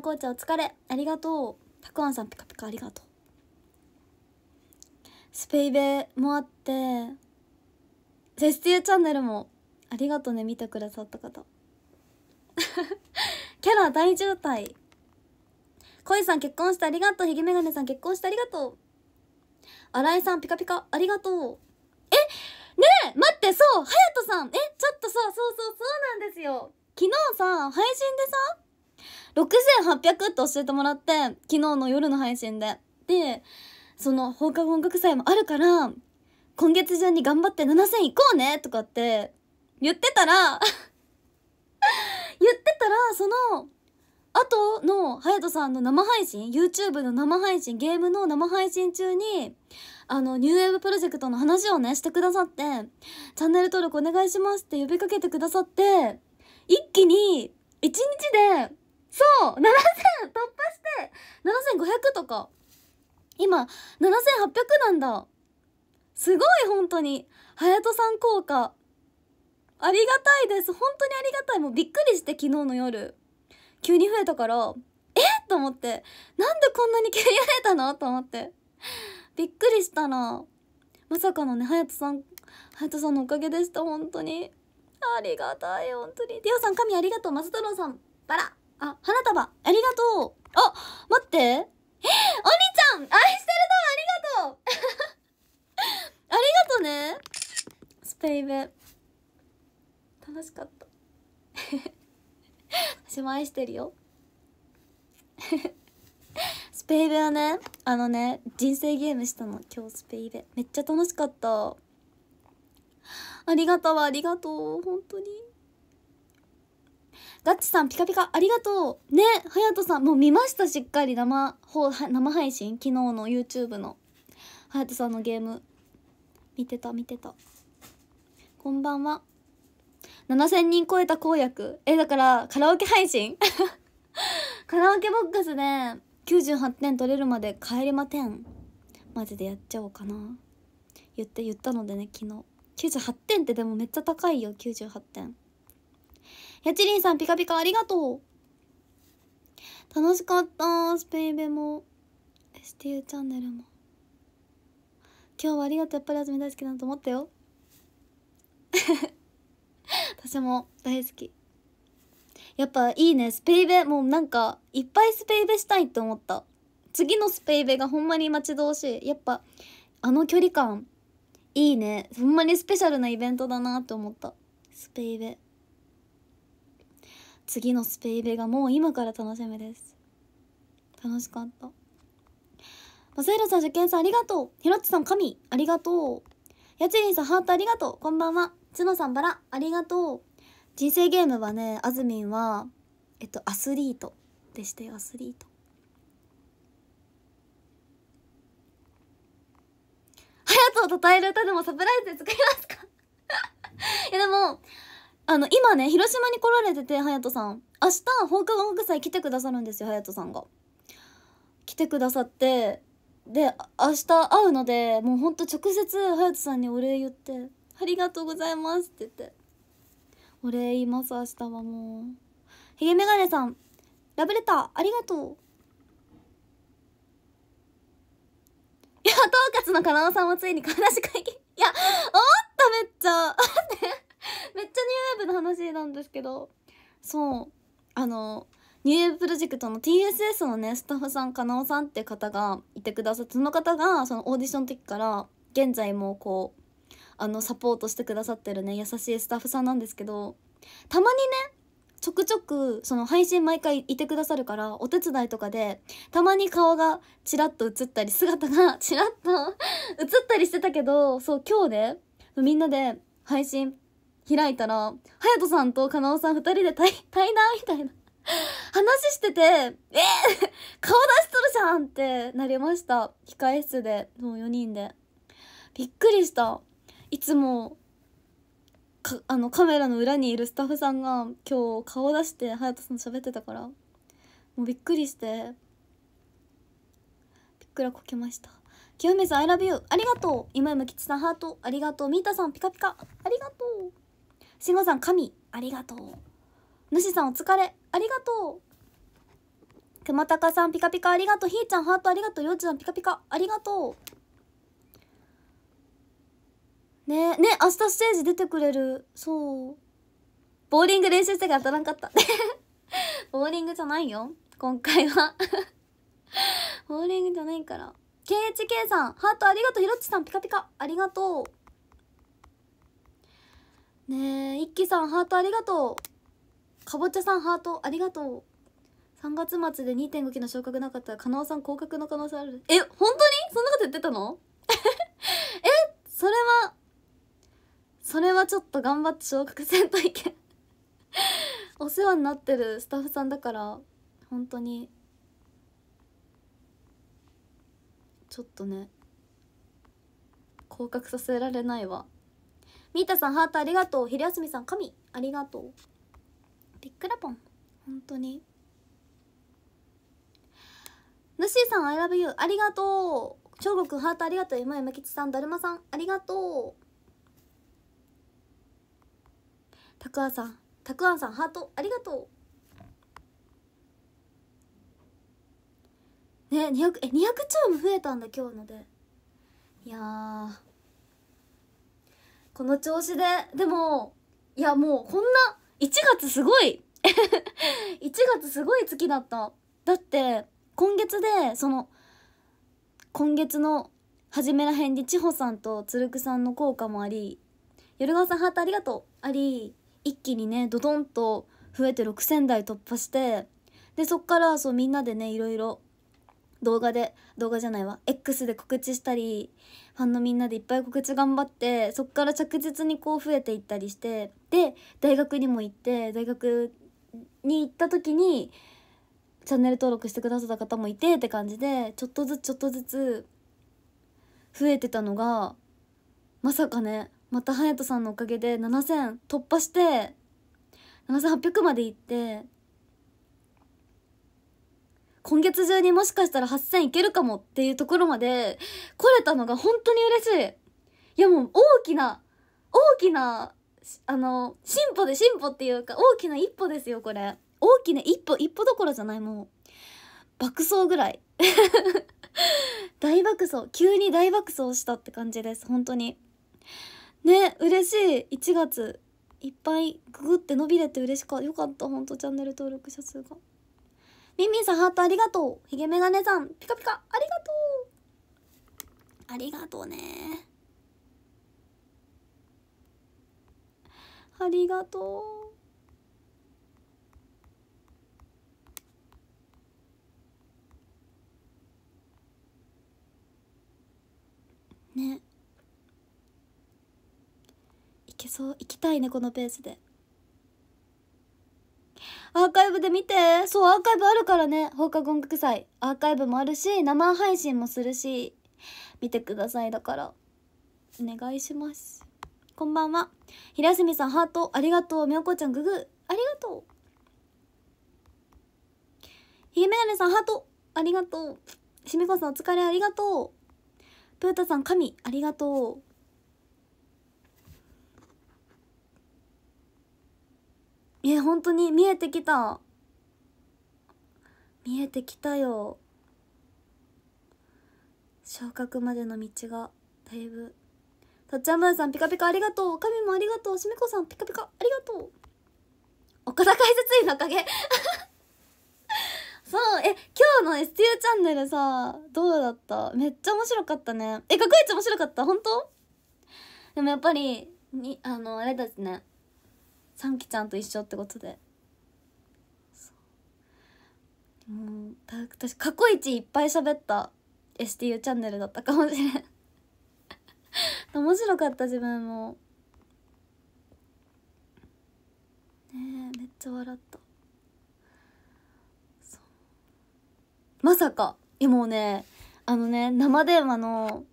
観光地お疲れありがとうたくあんさんピカピカありがとうスペイベもあってゼスティーチャンネルもありがとうね見てくださった方 キャラ大渋滞恋さん結婚してありがとうひげメガネさん結婚してありがとう新井さんピカピカありがとうえねえ待ってそう隼人さんえちょっとさそうそうそうなんですよ昨日さ配信でさ6800って教えてもらって昨日の夜の配信ででその放課後音楽祭もあるから今月中に頑張って7000行こうねとかって言ってたら 言ってたらその後の隼人さんの生配信 YouTube の生配信ゲームの生配信中にあのニューウェーブプロジェクトの話をねしてくださってチャンネル登録お願いしますって呼びかけてくださって一気に1日でそう7000突破して7500とか今7800なんだすごい本当にはやとさん効果ありがたいです本当にありがたいもうびっくりして昨日の夜急に増えたからえと思ってなんでこんなに急に増えたのと思ってびっくりしたなまさかのねはやとさんはやとさんのおかげでした本当にありがたい本当にりおさん神ありがとうまとろ郎さんバラあ、花束、ありがとう。あ、待って。え、お兄ちゃん愛してるのありがとう ありがとうね。スペイベ。楽しかった。私も愛してるよ。スペイベはね、あのね、人生ゲームしたの。今日スペイベ。めっちゃ楽しかった。ありがとう、ありがとう。本当に。ガッチさん、ピカピカ、ありがとう。ね、ハヤトさん、もう見ました、しっかり生、放生配信、昨日の YouTube の。ハヤトさんのゲーム。見てた、見てた。こんばんは。7000人超えた公約。え、だから、カラオケ配信 カラオケボックスで98点取れるまで帰れまてん。マジでやっちゃおうかな。言って言ったのでね、昨日。98点ってでもめっちゃ高いよ、98点。やちりんさんピカピカありがとう楽しかったスペインベも STU チャンネルも今日はありがとうやっぱりあずみ大好きだなと思ったよ 私も大好きやっぱいいねスペイベもうなんかいっぱいスペイベしたいって思った次のスペイベがほんまに待ち遠しいやっぱあの距離感いいねほんまにスペシャルなイベントだなって思ったスペイベ次のスペイベがもう今から楽しみです楽しかったマセイラさん受験さんありがとうひろっちさん神ありがとうやちりんさんハートありがとうこんばんはつのさんバラありがとう人生ゲームはねあずみんはえっとアスリートでしてアスリート隼人を称える歌でもサプライズで作りますか いやでもあの、今ね、広島に来られてて、隼人さん。明日、放課後国際来てくださるんですよ、隼人さんが。来てくださって、で、明日会うので、もうほんと直接、隼人さんにお礼言って、ありがとうございますって言って。お礼言います、明日はもう。ひげメガネさん、ラブレター、ありがとう。いや、統括のカナオさんもついに悲し会議。いや、おっためっちゃ。待って。めっちゃニューウェーブの話なんですけどそうあのニューウェーブプロジェクトの TSS のねスタッフさんかなおさんって方がいてくださってその方がそのオーディションの時から現在もこうあのサポートしてくださってるね優しいスタッフさんなんですけどたまにねちょくちょくその配信毎回いてくださるからお手伝いとかでたまに顔がチラッと映ったり姿が チラッと映ったりしてたけどそう今日ねみんなで配信開いたら、隼人さんとかなおさん二人で対対談みたいな 話してて、えー、顔出しとるじゃんってなりました。控え室で、もう4人で。びっくりした。いつも、か、あの、カメラの裏にいるスタッフさんが今日顔出して、隼人さん喋ってたから、もうびっくりして、びっくらこけました。清水さん、I love you! ありがとう今山吉さん、ハートありがとうみーたさん、ピカピカありがとう慎吾さん神ありがとう主さんお疲れありがとう熊高さんピカピカありがとうひーちゃんハートありがとうりょうちゃんピカピカありがとうねね明日ステージ出てくれるそうボーリング練習してから当たらんかった ボーリングじゃないよ今回は ボーリングじゃないから KHK さんハートありがとうひろっちさんピカピカありがとうねえ一輝さんハートありがとうかぼちゃさんハートありがとう3月末で2.5期の昇格なかったら加納さん降格の可能性あるえ本当にそんなこと言ってたの えそれはそれはちょっと頑張って昇格せんといけ お世話になってるスタッフさんだから本当にちょっとね降格させられないわミータさんハートありがとう昼休みさん神ありがとうびっくらぽん本当にぬしーさん I love you ありがとう長国ハートありがとう今山吉さんだるまさんありがとうたくあさんたくあんさんハートありがとうね200え200兆も増えたんだ今日のでいやこの調子で、でも、いやもうこんな、1月すごい1 月すごい月だった。だって、今月で、その、今月の初めらへんに千穂さんとつるくさんの効果もあり、夜川さんハートありがとうあり、一気にね、ドドンと増えて6000台突破して、で、そっからそうみんなでね、いろいろ動画で、動画じゃないわ、X で告知したり、ファンのみんなでいっぱい告知頑張ってそっから着実にこう増えていったりしてで大学にも行って大学に行った時にチャンネル登録してくださった方もいてって感じでちょっとずつちょっとずつ増えてたのがまさかねまた隼人さんのおかげで7,000突破して7800まで行って今月中にもしかしたら8000いけるかもっていうところまで来れたのが本当に嬉しい。いやもう大きな、大きな、あの、進歩で進歩っていうか大きな一歩ですよ、これ。大きな一歩、一歩どころじゃない、もう。爆走ぐらい。大爆走。急に大爆走したって感じです、本当に。ね、嬉しい。1月。いっぱいググって伸びれて嬉しかった。よかった、ほんと、チャンネル登録者数が。ミミさんハートありがとう。ヒゲメガネさん、ピカピカ、ありがとう。ありがとうね。ありがとう。ねいけそういきたいねこのペースでアーカイブで見てそうアーカイブあるからね放課後音楽祭アーカイブもあるし生配信もするし見てくださいだからお願いしますこんばんは平住さんハートありがとうみょうこちゃんググありがとうひげめがねさんハートありがとうしみこさんお疲れありがとうプータさん神ありがとうえ本当に見えてきた見えてきたよ昇格までの道がだいぶとっちゃんむーさんピカピカありがとう神もありがとうしめこさんピカピカありがとう岡田解説員のおかげ そうえ今日の STU チャンネルさどうだっためっちゃ面白かったねえ過去一面白かった本当でもやっぱりにあのあれですねサンキちゃんと一緒ってことでもう私過去一いっぱい喋った STU チャンネルだったかもしれん 面白かった自分もねえめっちゃ笑ったまさかいやもうねあのね生電話の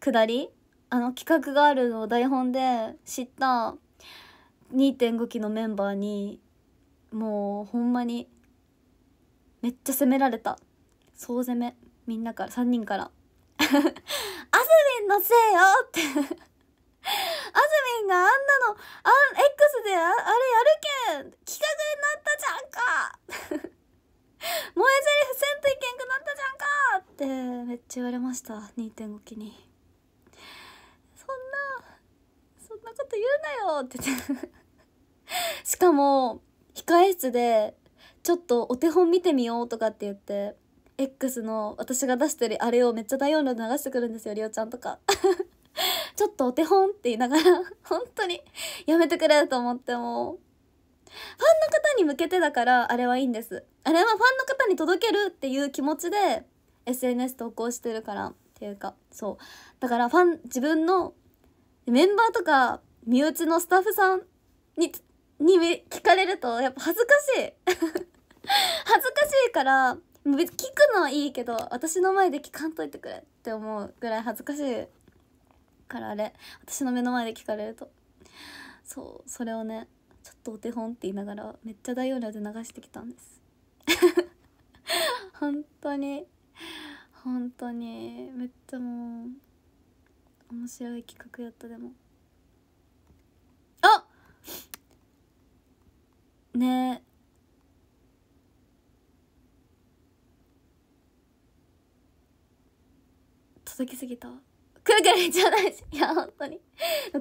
くだりあの企画があるのを台本で知った2.5期のメンバーにもうほんまにめっちゃ責められた総攻めみんなから3人から「あずみんのせいよ!」ってあずみんがあんなのあ X でああれやるけん企画になったじゃんか 燃えずりせんといけんくなったじゃんかってめっちゃ言われました2.5期にそんなそんなこと言うなよって言って しかも控え室でちょっとお手本見てみようとかって言って X の私が出してるあれをめっちゃ大音量で流してくるんですよりおちゃんとか ちょっとお手本って言いながら 本当にやめてくれと思ってもファンの方に向けてだからあれはいいんですあれはファンの方に届けるっていう気持ちで SNS 投稿してるからっていうかそうだからファン自分のメンバーとか身内のスタッフさんにに聞かれるとやっぱ恥ずかしい 恥ずかしいから聞くのはいいけど私の前で聞かんといてくれって思うぐらい恥ずかしいからあれ私の目の前で聞かれるとそうそれをねちょっとお手本って言いながらめっちゃ大容量で流してきたんです 本当に本当にめっちゃもう面白い企画やったでも。ね届きすぎたくるくるじゃないしいや本当に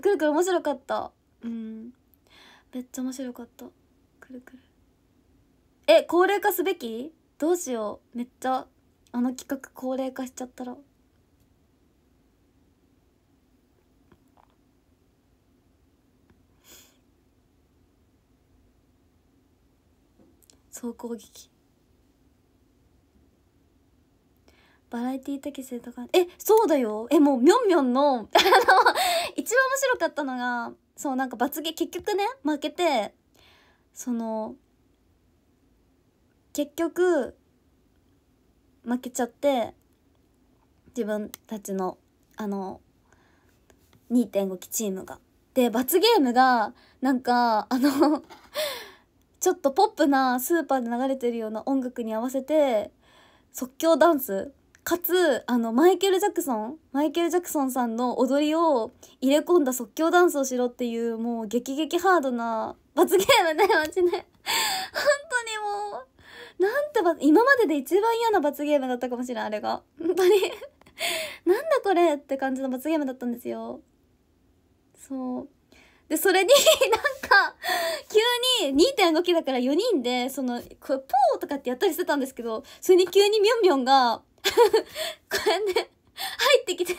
くるくる面白かったうんめっちゃ面白かったくるくるえ高齢化すべきどうしようめっちゃあの企画高齢化しちゃったら総攻撃バラエティー的性高いえそうだよえもうみょんみょんのあの 一番面白かったのがそうなんか罰ゲー結局ね負けてその結局負けちゃって自分たちのあの2.5期チームが。で罰ゲームがなんかあの ちょっとポップなスーパーで流れてるような音楽に合わせて即興ダンスかつあのマイケル・ジャクソンマイケル・ジャクソンさんの踊りを入れ込んだ即興ダンスをしろっていうもう激激ハードな罰ゲームねマジね 本当にもうなんて今までで一番嫌な罰ゲームだったかもしれないあれが本当になんだこれって感じの罰ゲームだったんですよそうで、それに なんか、急に2.5期だから4人で、その、これポーとかってやったりしてたんですけど、それに急にみょんみょんが こうやって入ってきて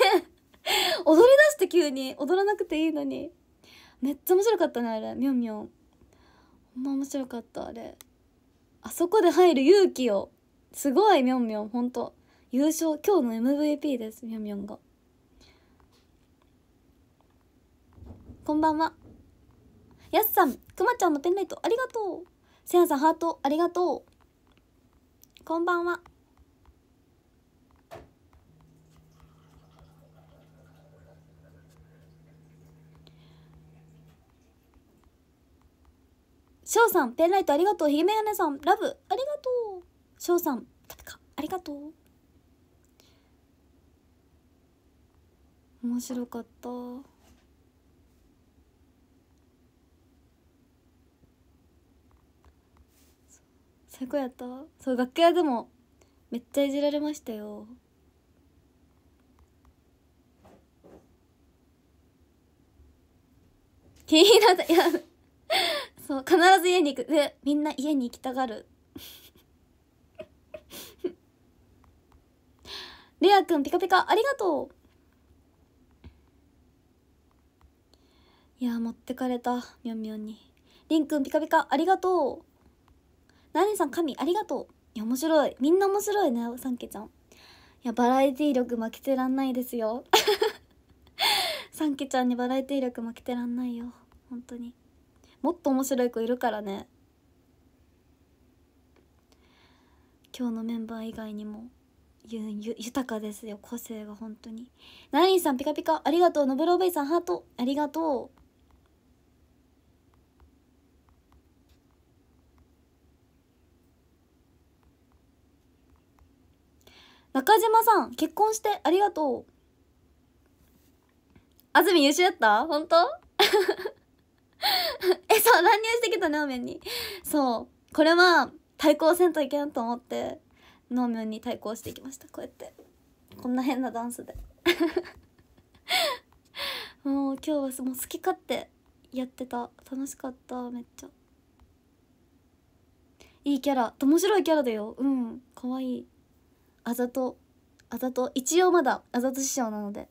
踊り出して急に。踊らなくていいのに。めっちゃ面白かったね、あれ。みょんみょん。ほんま面白かった、あれ。あそこで入る勇気を。すごい、みょんみょん、ほんと。優勝、今日の MVP です、みょんみょんが。こんばんは。やすさん、くまちゃんのペンライト、ありがとう。せやさん、ハート、ありがとう。こんばんは。しょうさん、ペンライトありがとう。ひげめがねさん、ラブ、ありがとう。しょうさん、たべか、ありがとう。面白かった。最高やったそう楽屋でもめっちゃいじられましたよ気になったいやそう必ず家に行くでみんな家に行きたがるレアくんピカピカありがとういや持ってかれたみょんみょんにりんくんピカピカありがとうナレンさん神ありがとういや面白いみんな面白いねおさんけちゃんいやバラエティ力負けてらんないですよさんけちゃんにバラエティ力負けてらんないよ本当にもっと面白い子いるからね今日のメンバー以外にもゆゆ豊かですよ個性が本当にナレンさんピカピカありがとうのぶろうべいさんハートありがとう中島さん結婚してありがとう安住優秀だった本当 えそう乱入してきた能面にそうこれは対抗せんといけんと思って能面に対抗していきましたこうやってこんな変なダンスで もう今日はもう好き勝手やってた楽しかっためっちゃいいキャラ面白いキャラだようんかわいいあざとあざと一応まだあざと師匠なので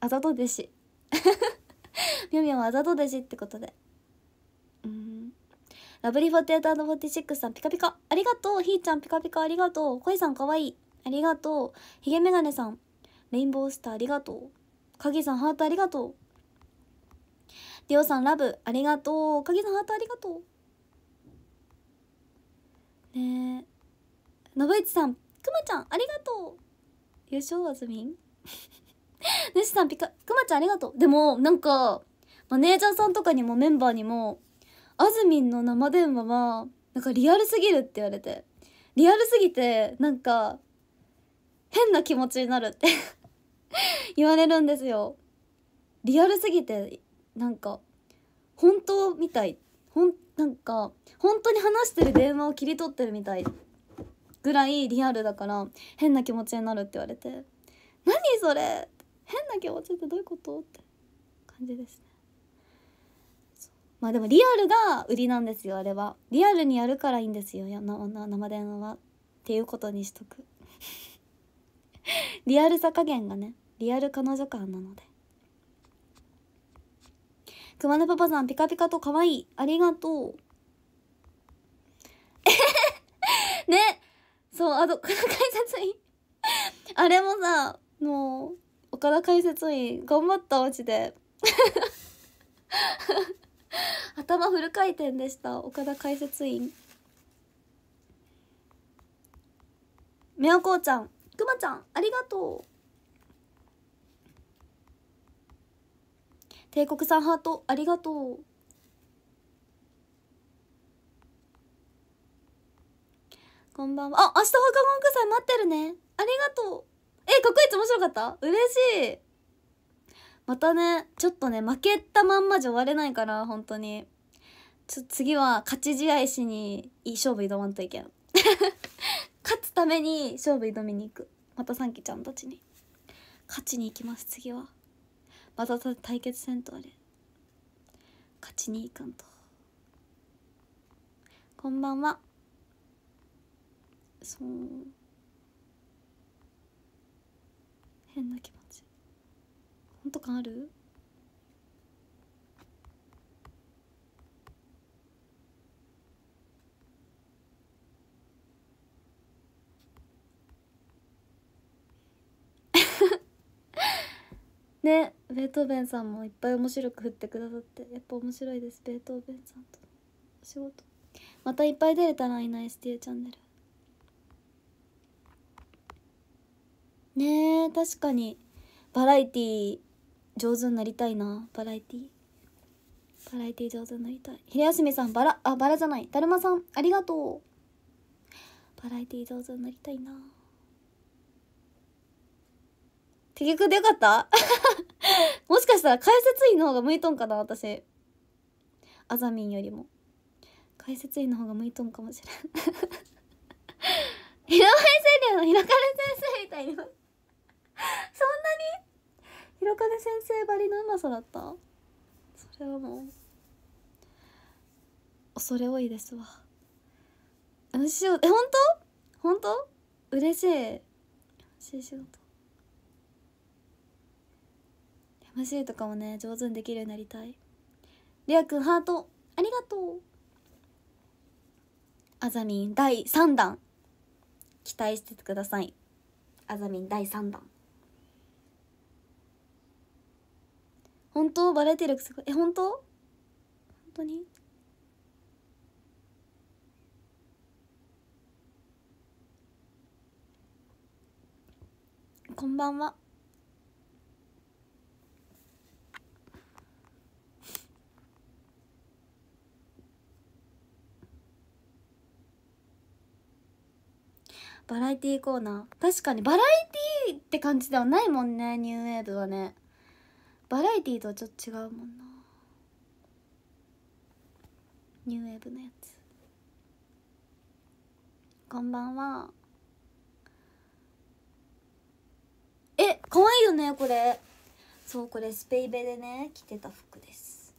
あざと弟子 みょみょはあざと弟子ってことでうんラブリー 48&46 さんピカピカありがとうひーちゃんピカピカありがとうこいさんかわいいありがとうひげめがねさんレインボースターありがとうかぎさんハートありがとうディオさんラブありがとうかぎさんハートありがとうねえいちさんくまちゃんありがとう優勝はずみん主 さんピカくまちゃんありがとうでもなんかマネージャーさんとかにもメンバーにもあずみんの生電話はなんかリアルすぎるって言われてリアルすぎてなんか変な気持ちになるって 言われるんですよリアルすぎてなんか本当みたいほんなんか本当に話してる電話を切り取ってるみたいぐらいリアルだから変な気持ちになるって言われて「何それ変な気持ちってどういうこと?」って感じですね。まあでもリアルが売りなんですよあれはリアルにやるからいいんですよな生電話はっていうことにしとく リアルさ加減がねリアル彼女感なので熊根パパさんピカピカと可愛いありがとう ねそうあと岡田解説員 あれもさもう岡田解説員頑張ったマジで 頭フル回転でした岡田解説員みやこうちゃんくまちゃんありがとう帝国さんハートありがとうこんばんは。あ、明日放課後文句祭待ってるね。ありがとう。え、過去一面白かった嬉しい。またね、ちょっとね、負けたまんまじゃ終われないから、本当に。ちょ次は勝ち試合しにいい勝負挑まんといけん。勝つために勝負挑みに行く。またサンキちゃんたちに。勝ちに行きます、次は。また対決戦とあれ。勝ちに行かんと。こんばんは。そう変な気持ち本当感ある ねベートーベンさんもいっぱい面白く振ってくださってやっぱ面白いですベートーベンさんとお仕事またいっぱい出れたらいいな STA チャンネルねえ確かにバラエティー上手になりたいなバラエティーバラエティー上手になりたい昼休みさんバラあバラじゃないだるまさんありがとうバラエティー上手になりたいな結局でよかった もしかしたら解説員の方が向いとんかな私あざみんよりも解説員の方が向いとんかもしれん 平前セリアのか川先生みたいに そんなに広金先生ばりのうまさだったそれはもう恐れ多いですわうしようえ本当本当嬉しい嬉しい仕事 MC とかもね上手にできるようになりたいりあくんハートありがとうあざみん第3弾期待しててくださいあざみん第3弾本当バレてるすごいえ本当本当にこんばんはバラエティーコーナー確かにバラエティーって感じではないもんねニューウェーブはねバラエティーとはちょっと違うもんなニューウェーブのやつこんばんはえ可愛いよねこれそうこれスペイベでね着てた服です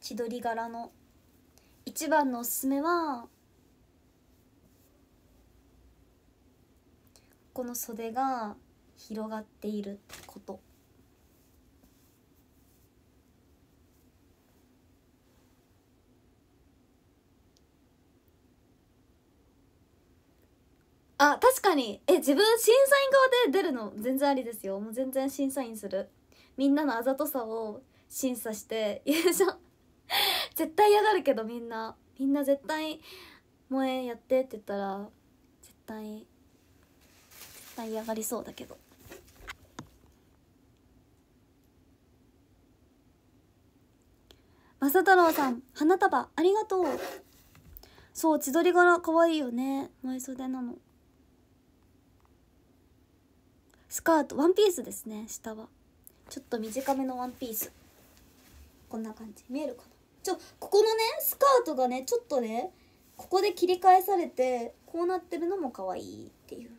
千鳥柄の一番のおすすめはこの袖が広がっていることあ確かにえ自分審査員側で出るの全然ありですよもう全然審査員するみんなのあざとさを審査して優勝 絶対嫌がるけどみんなみんな絶対「萌えやって」って言ったら絶対絶対嫌がりそうだけど。マサ太郎さん花束ありがとうそう千鳥柄可愛いよね前袖なのスカートワンピースですね下はちょっと短めのワンピースこんな感じ見えるかなちょここのねスカートがねちょっとねここで切り返されてこうなってるのも可愛いっていう、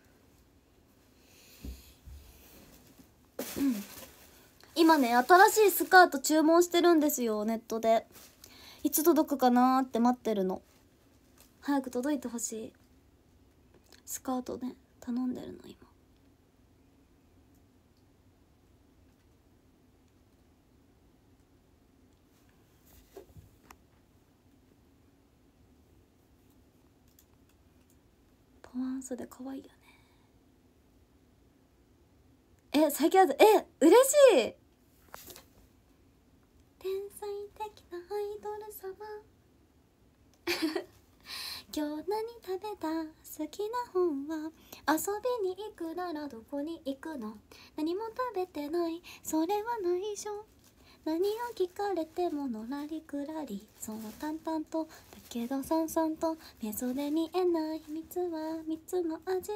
うん、今ね新しいスカート注文してるんですよネットでいつ届くかなって待ってるの早く届いてほしいスカートね頼んでるの今トワンスで可愛いよねえ最近はえ嬉しい天才的なアイドル様 今日何食べた好きな本は遊びに行くならどこに行くの何も食べてないそれは内緒何を聞かれてものらりくらりそう淡々とけどさんさんとメそで見えない秘密は3つの味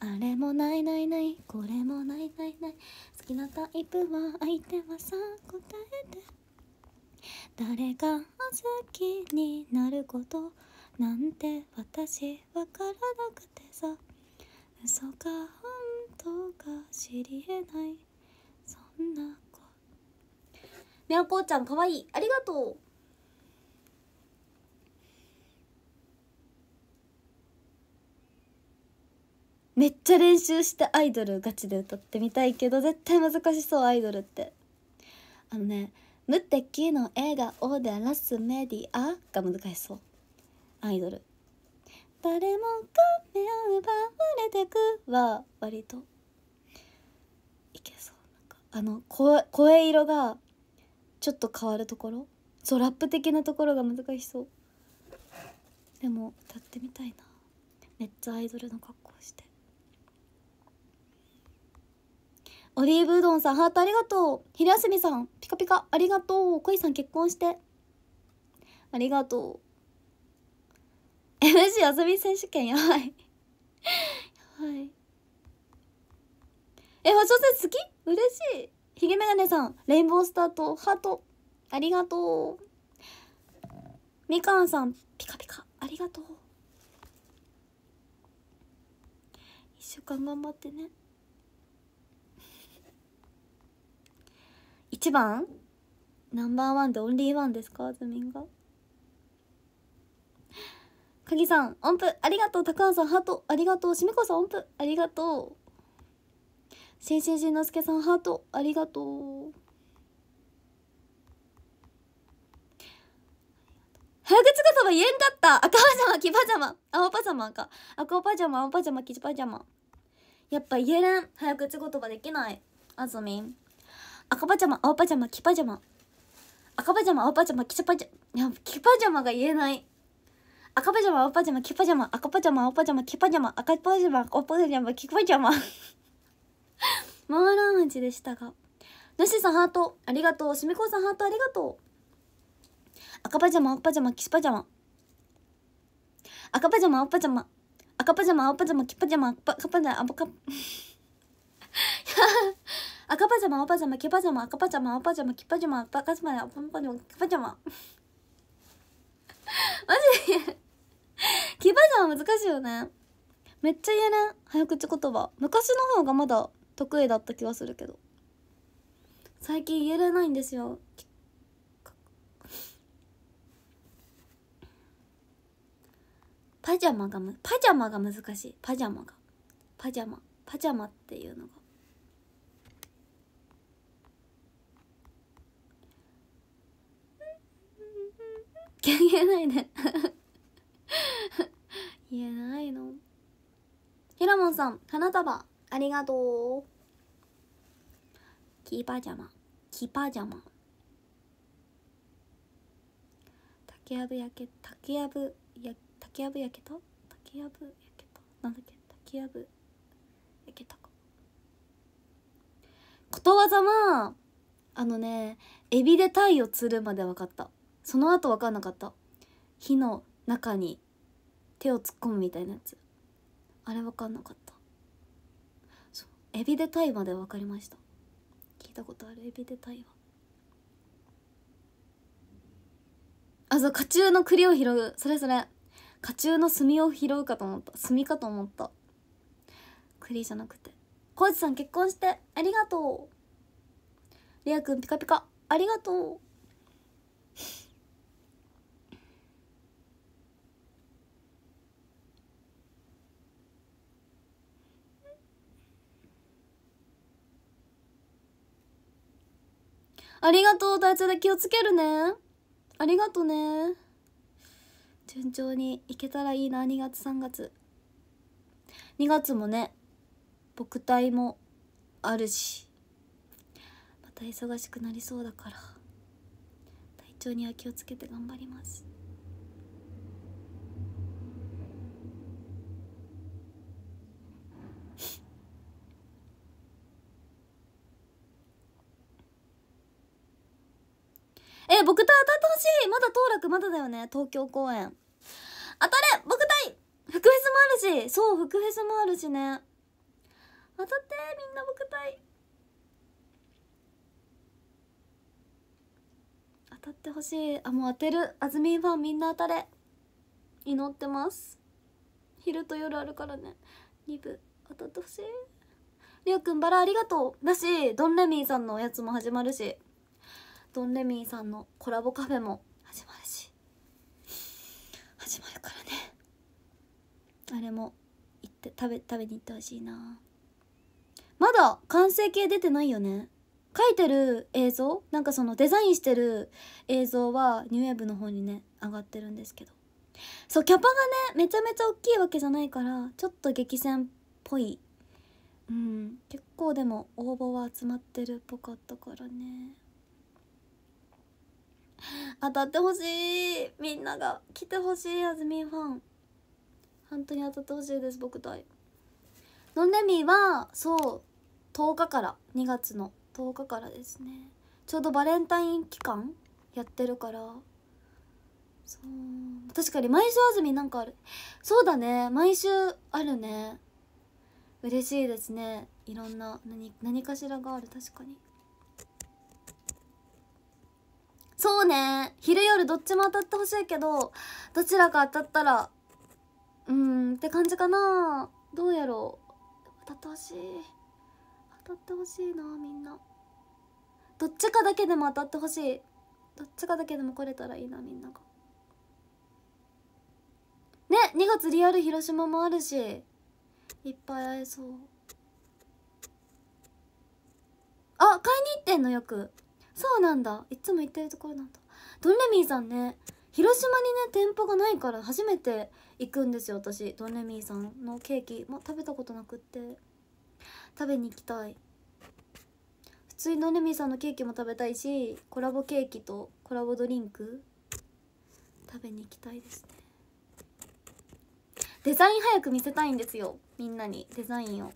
あれもないないないこれもないないない好きなタイプは相手はさ答えて誰が好きになることなんて私わからなくてさ嘘か本当か知りえないそんな子みゃこうちゃんかわいいありがとうめっちゃ練習してアイドルガチで歌ってみたいけど絶対難しそうアイドルってあのね「無敵の笑顔で荒らすメディア」が難しそうアイドル「誰もが目を奪われてく」は割といけそうなんかあの声声色がちょっと変わるところそうラップ的なところが難しそうでも歌ってみたいなめっちゃアイドルの格好オリーブうどんさん、ハートありがとう。昼休みさん、ピカピカ、ありがとう。恋さん結婚して。ありがとう。MC あずみ選手権、やばいやばい。え、ファッション好き嬉しい。ひげメガネさん、レインボースターとハート、ありがとう。みかんさん、ピカピカ、ありがとう。一週間頑張ってね。1番ナンバーワンでオンリーワンですかズミンが鍵さん音符ありがとう高橋さんハートありがとうしみこさん音符ありがとうしんしんしんのすけさんハートありがとう早口言葉言えんかった赤パジャマ黄パジャマ青パジャマか赤パジャマ青パジャマ黄パジャマやっぱ言えれん早口言葉できないあずみん赤パジャマ青パジャマ黄パジャマ赤パジャマ青パジャマ黄パジャマ黄パジャマが言えない赤パジャマ青パジャマ黄パジャマ赤パジャマ青パジャマ黄パジャマ赤パジャマ青パジャマ黄パジャマ回らん味でしたがぬしさんハートありがとうしみこさんハートありがとう赤パジャマ青パジャマ黄パジャマ赤パジャマ青パジャマ赤パジャマ青パジャマ黄パジャマ赤パジャマ赤パジャマ赤パジャマ、青パジャマ、毛パジャマ、赤パジャマ、青パジャマ、黄パジャマ、赤パジャマ、青パジャマ、黄パジャマ。マジで黄パジャマ難しいよね。めっちゃ言えね早口言葉。昔の方がまだ得意だった気がするけど。最近言えれないんですよ。パジャマがむ、パジャマが難しいパジャマがパジャマパジャマっていうのが言えないで言えないのひらもんさん花束ありがとうキーパジャマキーパジャマ竹やぶ焼け竹やぶや竹やぶ焼けた竹やぶ焼けたなんだっけ竹やぶ焼けたかことわざはあのねエビで鯛を釣るまで分かったその後分かんなかった火の中に手を突っ込むみたいなやつあれ分かんなかったそうエビでタイまで分かりました聞いたことあるエビでタイはあそう家中の栗を拾うそれそれ家中の炭を拾うかと思った炭かと思った栗じゃなくて浩二さん結婚してありがとうレアくんピカピカありがとうありがとう体調で気をつけるねありがとね順調にいけたらいいな2月3月2月もね僕体もあるしまた忙しくなりそうだから体調には気をつけて頑張りますえ、僕と当たってほしいまだ当落まだだよね東京公演。当たれ僕対福フェスもあるしそう、福フェスもあるしね。当たってみんな僕対。当たってほしい。あ、もう当てる。あずみんファンみんな当たれ。祈ってます。昼と夜あるからね。2部当たってほしい。りょうくんバラありがとう。だし、ドンレミーさんのおやつも始まるし。ドンレミーさんのコラボカフェも始まるし始まるからねあれも行って食べ食べに行ってほしいなまだ完成形出てないよね書いてる映像なんかそのデザインしてる映像はニューウェーブの方にね上がってるんですけどそうキャパがねめちゃめちゃ大きいわけじゃないからちょっと激戦っぽいうん結構でも応募は集まってるっぽかったからね当たってほしいみんなが来てほしいあずみんファン本当に当たってほしいです僕とのんねみはそう10日から2月の10日からですねちょうどバレンタイン期間やってるからそう確かに毎週あずみなんかあるそうだね毎週あるね嬉しいですねいろんな何何かしらがある確かにそうね昼夜どっちも当たってほしいけどどちらか当たったらうんって感じかなどうやろう当たってほしい当たってほしいなみんなどっちかだけでも当たってほしいどっちかだけでも来れたらいいなみんながね2月リアル広島もあるしいっぱい会えそうあ買いに行ってんのよくそうなんだいつも行ってるところなんだドンレミーさんね広島にね店舗がないから初めて行くんですよ私ドンレミーさんのケーキ、ま、食べたことなくって食べに行きたい普通にドンレミーさんのケーキも食べたいしコラボケーキとコラボドリンク食べに行きたいですねデザイン早く見せたいんですよみんなにデザインを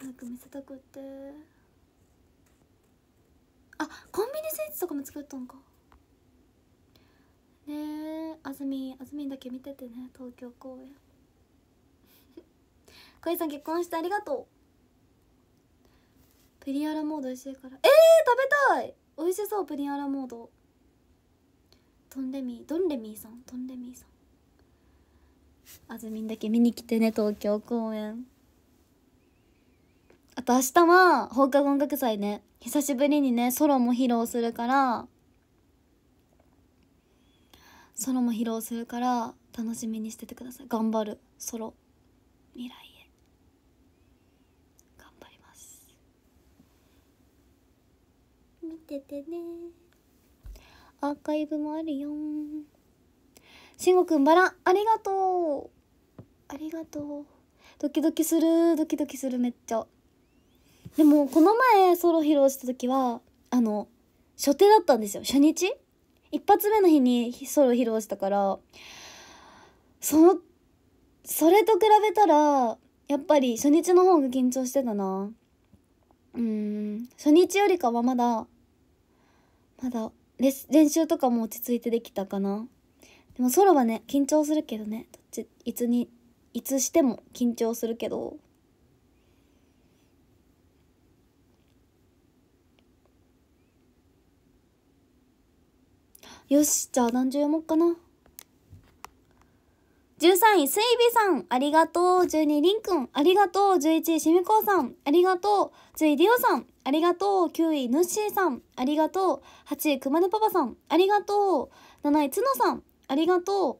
早く見せたくって。ーとかも作ったんかねえあずみあずみんだけ見ててね東京公演かい さん結婚してありがとうプリンアラモード美味しいからえー、食べたい美味しそうプリンアラモードトンレミドンレミーさんトンレミーさんあずみんだけ見に来てね東京公演あと明日は放課後音楽祭ね久しぶりにねソロも披露するからソロも披露するから楽しみにしててください頑張るソロ未来へ頑張ります見ててねアーカイブもあるよしんごくんバラありがとうありがとうドキドキするドキドキするめっちゃでもこの前ソロ披露した時はあの初手だったんですよ初日一発目の日にソロ披露したからそのそれと比べたらやっぱり初日の方が緊張してたなうん初日よりかはまだまだ練習とかも落ち着いてできたかなでもソロはね緊張するけどねどっちいつにいつしても緊張するけどよし、じゃあ何十読もうかな。13位、水美さん、ありがとう。12位、りんくん、ありがとう。11位、しみこうさん、ありがとう。10位、りおさん、ありがとう。9位、ぬっしーさん、ありがとう。8位、くまねパパさん、ありがとう。7位、つのさん、ありがと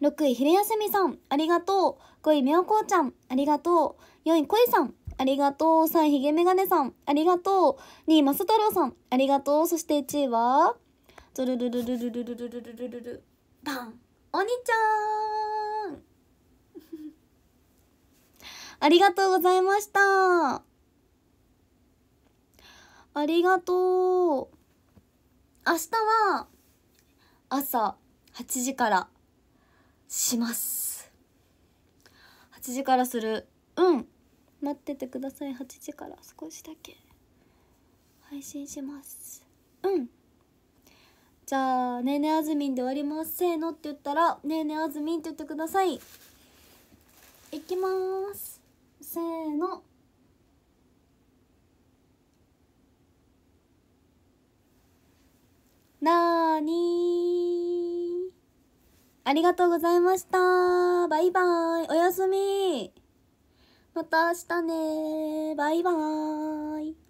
う。6位、ひれやすみさん、ありがとう。5位、みおこうちゃん、ありがとう。4位、こいさん、ありがとう。3位、ひげめがねさん、ありがとう。2位、まさたろうさん、ありがとう。そして1位は、ドルルルルルルルルルルルルバンお兄ちゃんありがとうございましたありがとう明日は朝8時からします8時からするうん待っててください8時から少しだけ配信しますうんじゃあ「ねえねえあずみん」で終わりますせーのって言ったら「ねえねえあずみん」って言ってくださいいきますせーのなーにーありがとうございましたバイバーイおやすみまた明日ねバイバーイ